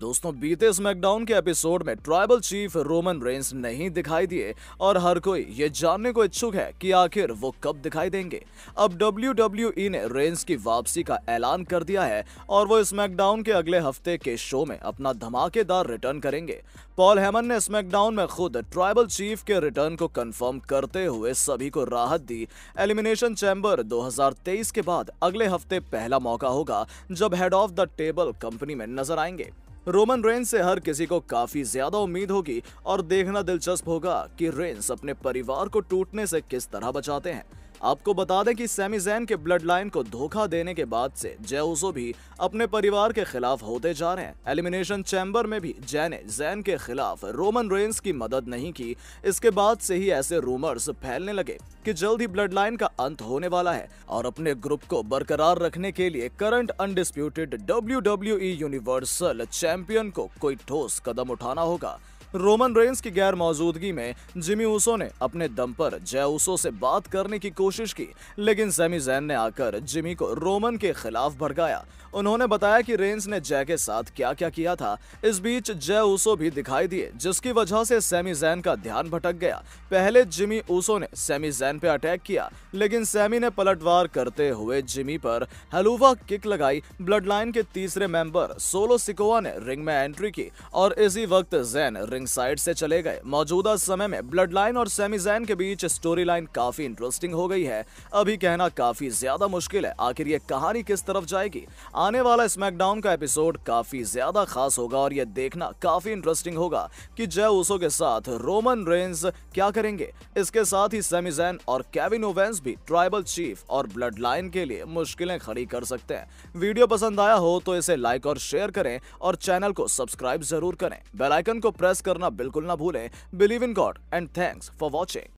दोस्तों बीते स्मैकडाउन के एपिसोड में ट्राइबल चीफ रोमन रेंस नहीं दिखाई दिए और हर कोई ये जानने को इच्छुक है कि आखिर वो कब दिखाई देंगे अब डब्ल्यू e ने रेंस की वापसी का ऐलान कर दिया है और वो स्मैकडाउन के अगले हफ्ते के शो में अपना धमाकेदार रिटर्न करेंगे पॉल हेमन ने स्मैकडाउन में खुद ट्राइबल चीफ के रिटर्न को कंफर्म करते हुए सभी को राहत दी एलिमिनेशन चैम्बर 2023 के बाद अगले हफ्ते पहला मौका होगा जब head of the table company में नजर आएंगे रोमन रेंस से हर किसी को काफी ज्यादा उम्मीद होगी और देखना दिलचस्प होगा कि रेंस अपने परिवार को टूटने से किस तरह बचाते हैं आपको बता दें कि सेमीजैन के ब्लड लाइन को धोखा देने के बाद से जय भी अपने परिवार के खिलाफ होते जा रहे हैं एलिमिनेशन चैम्बर में भी जय ने जैन के खिलाफ रोमन रेंस की मदद नहीं की इसके बाद से ही ऐसे रूमर्स फैलने लगे कि जल्द ही ब्लड लाइन का अंत होने वाला है और अपने ग्रुप को बरकरार रखने के लिए current undisputed W universal champion को कोई ठोस कदम उठाना होगा रोमन रेंस की गैर मौजूदगी में जिमी ऊसो ने अपने दम पर जय ऊसो से बात करने की कोशिश की लेकिन सेमी जैन ने आकर जिमी को रोमन के खिलाफ भड़काया उन्होंने बताया कि रेंस ने जय के साथ क्या क्या किया था इस बीच जय ऊसो भी दिखाई दिए जिसकी वजह से सेमी जैन का ध्यान भटक गया पहले जिमी ऊसो ने सेमी जैन पे अटैक किया लेकिन सेमी ने पलटवार करते हुए जिमी पर हलूवा किक लगाई ब्लड लाइन के तीसरे मेंबर सोलो सिकोवा ने रिंग में एंट्री की और इसी वक्त जैन रिंग रिंग साइड से चले गए मौजूदा समय में ब्लड लाइन और सेमीजैन के बीच स्टोरी लाइन काफी इंटरेस्टिंग हो गई है अभी कहना काफी ज्यादा मुश्किल है आखिर ये कहानी किस तरफ जाएगी आने वाला स्मैकडाउन का एपिसोड काफी ज्यादा खास होगा और यह देखना काफी इंटरेस्टिंग होगा कि जय उसो के साथ रोमन रेंस क्या करेंगे इसके साथ ही सेमीजैन और कैविन ओवेंस भी ट्राइबल चीफ और ब्लड लाइन के लिए मुश्किलें खड़ी कर सकते हैं वीडियो पसंद आया हो तो इसे लाइक और शेयर करें और चैनल को सब्सक्राइब जरूर करें बेल आइकन को प्रेस कर करना बिल्कुल ना भूलें believe in God and thanks for watching